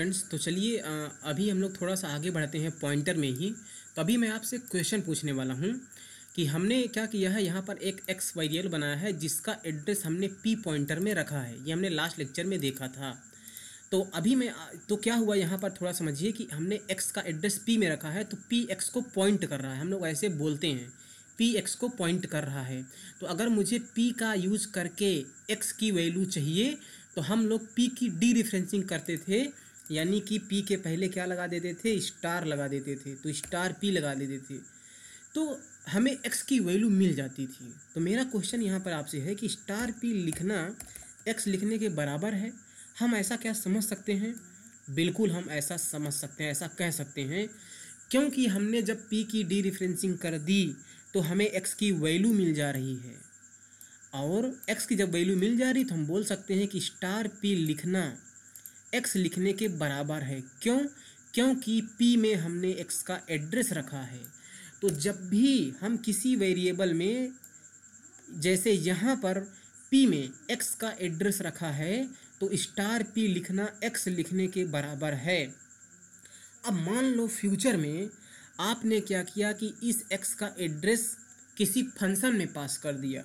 friends तो चलिए अभी हम लोग थोड़ा सा आगे बढ़ते हैं पॉइंटर में ही तो अभी मैं आपसे क्वेश्चन पूछने वाला हूँ कि हमने क्या किया है यहाँ पर एक एक्स वेरिएबल बनाया है जिसका एड्रेस हमने पी पॉइंटर में रखा है ये हमने लास्ट लेक्चर में देखा था तो अभी मैं तो क्या हुआ यहाँ पर थोड़ा समझिए कि हमने एक्स का एड्रेस पी में रखा है तो पी एक्स को पॉइंट कर रहा है हम लोग ऐसे बोलते हैं पी एक्स को पॉइंट कर रहा है तो अगर मुझे पी का यूज़ करके एक्स की वैल्यू चाहिए तो हम लोग पी की डी रिफ्रेंसिंग करते थे यानी कि पी के पहले क्या लगा देते थे स्टार लगा देते थे तो स्टार पी लगा देते थे तो हमें एक्स की वैल्यू मिल जाती थी तो मेरा क्वेश्चन यहाँ पर आपसे है कि स्टार पी लिखना एक्स लिखने के बराबर है हम ऐसा क्या समझ सकते हैं बिल्कुल हम ऐसा समझ सकते हैं ऐसा कह सकते हैं क्योंकि हमने जब पी की डी रिफ्रेंसिंग कर दी तो हमें एक्स की वैल्यू मिल जा रही है और एक्स की जब वैल्यू मिल जा रही तो हम बोल सकते हैं कि स्टार पी लिखना एक्स लिखने के बराबर है क्यों क्योंकि पी में हमने एक्स का एड्रेस रखा है तो जब भी हम किसी वेरिएबल में जैसे यहाँ पर पी में एक्स का एड्रेस रखा है तो स्टार पी लिखना एक्स लिखने के बराबर है अब मान लो फ्यूचर में आपने क्या किया कि इस एक्स का एड्रेस किसी फंक्शन में पास कर दिया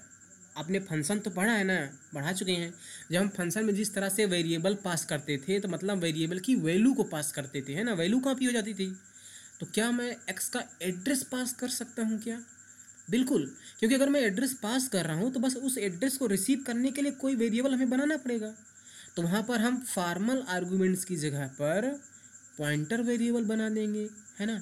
आपने फंक्शन तो पढ़ा है ना पढ़ा चुके हैं जब हम फंक्शन में जिस तरह से वेरिएबल पास करते थे तो मतलब वेरिएबल की वैल्यू को पास करते थे है ना वैल्यू कॉपी हो जाती थी तो क्या मैं एक्स का एड्रेस पास कर सकता हूँ क्या बिल्कुल क्योंकि अगर मैं एड्रेस पास कर रहा हूँ तो बस उस एड्रेस को रिसीव करने के लिए कोई वेरिएबल हमें बनाना पड़ेगा तो वहाँ पर हम फार्मल आर्गूमेंट्स की जगह पर पॉइंटर वेरिएबल बना देंगे है ना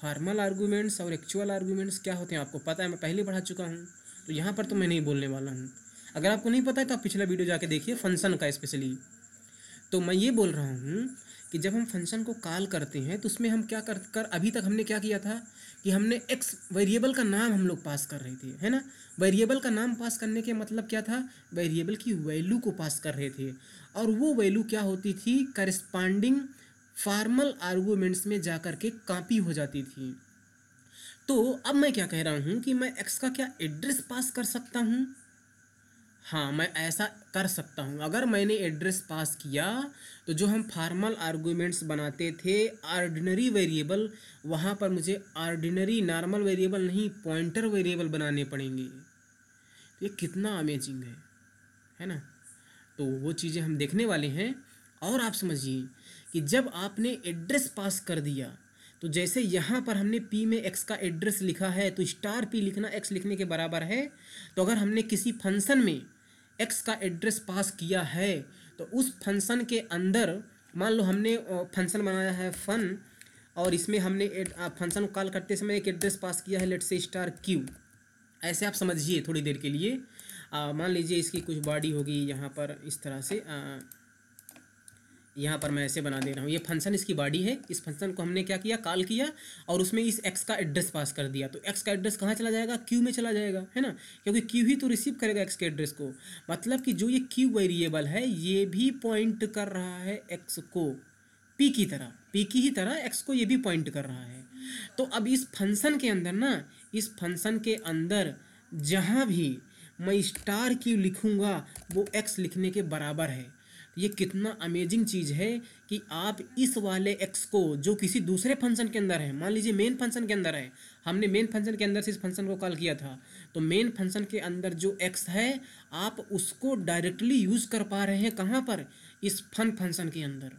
फार्मल आर्गूमेंट्स और एक्चुअल आर्गूमेंट्स क्या होते हैं आपको पता है मैं पहले पढ़ा चुका हूँ तो यहाँ पर तो मैं नहीं बोलने वाला हूँ अगर आपको नहीं पता है तो आप पिछला वीडियो जाके देखिए फंक्शन का स्पेशली तो मैं ये बोल रहा हूँ कि जब हम फंक्शन को कॉल करते हैं तो उसमें हम क्या कर कर अभी तक हमने क्या किया था कि हमने एक्स वेरिएबल का नाम हम लोग पास कर रहे थे है ना वेरिएबल का नाम पास करने के मतलब क्या था वेरिएबल की वैल्यू को पास कर रहे थे और वो वैल्यू क्या होती थी करस्पांडिंग फार्मल आर्गूमेंट्स में जा कर के कापी हो जाती थी तो अब मैं क्या कह रहा हूँ कि मैं एक्स का क्या एड्रेस पास कर सकता हूँ हाँ मैं ऐसा कर सकता हूँ अगर मैंने एड्रेस पास किया तो जो हम फार्मल आर्गूमेंट्स बनाते थे आर्डिनरी वेरिएबल वहाँ पर मुझे आर्डिनरी नॉर्मल वेरिएबल नहीं पॉइंटर वेरिएबल बनाने पड़ेंगे तो ये कितना अमेजिंग है है ना तो वो चीज़ें हम देखने वाले हैं और आप समझिए कि जब आपने एड्रेस पास कर दिया तो जैसे यहाँ पर हमने पी में एक्स का एड्रेस लिखा है तो स्टार पी लिखना एक्स लिखने के बराबर है तो अगर हमने किसी फंक्शन में एक्स का एड्रेस पास किया है तो उस फंक्शन के अंदर मान लो हमने फंक्शन बनाया है फन और इसमें हमने फंक्शन को कॉल करते समय एक एड्रेस पास किया है लेट से स्टार क्यू ऐसे आप समझिए थोड़ी देर के लिए मान लीजिए इसकी कुछ बॉडी होगी यहाँ पर इस तरह से आ, यहाँ पर मैं ऐसे बना दे रहा हूँ ये फंक्शन इसकी बॉडी है इस फंक्शन को हमने क्या किया कॉल किया और उसमें इस एक्स का एड्रेस पास कर दिया तो एक्स का एड्रेस कहाँ चला जाएगा क्यू में चला जाएगा है ना क्योंकि क्यू ही तो रिसीव करेगा एक्स के एड्रेस को मतलब कि जो ये क्यू वेरिएबल है ये भी पॉइंट कर रहा है एक्स को पी की तरह पी की ही तरह एक्स को ये भी पॉइंट कर रहा है तो अब इस फंक्शन के अंदर ना इस फंक्शन के अंदर जहाँ भी मैं स्टार क्यू लिखूँगा वो एक्स लिखने के बराबर है ये कितना अमेजिंग चीज़ है कि आप इस वाले एक्स को जो किसी दूसरे फंक्शन के अंदर है मान लीजिए मेन फंक्शन के अंदर है हमने मेन फंक्शन के अंदर से इस फंक्शन को कॉल किया था तो मेन फंक्शन के अंदर जो एक्स है आप उसको डायरेक्टली यूज़ कर पा रहे हैं कहाँ पर इस फन फंक्शन के अंदर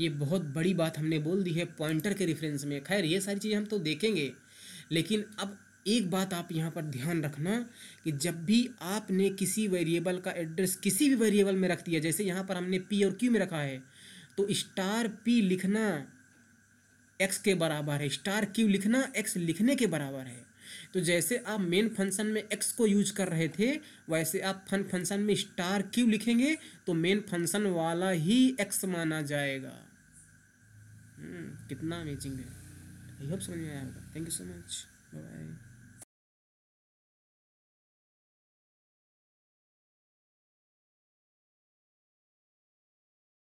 ये बहुत बड़ी बात हमने बोल दी है पॉइंटर के रेफरेंस में खैर ये सारी चीज़ें हम तो देखेंगे लेकिन अब एक बात आप यहाँ पर ध्यान रखना कि जब भी आपने किसी वेरिएबल का एड्रेस किसी भी वेरिएबल में रख दिया जैसे यहाँ पर हमने पी और क्यू में रखा है तो स्टार पी लिखना एक्स के बराबर है स्टार क्यू लिखना एक्स लिखने के बराबर है तो जैसे आप मेन फंक्शन में एक्स को यूज कर रहे थे वैसे आप फन फंक्शन में स्टार क्यू लिखेंगे तो मेन फंक्शन वाला ही एक्स माना जाएगा हम्म, कितना अमेजिंग है आई होप समझ में आया होगा thank you so much bye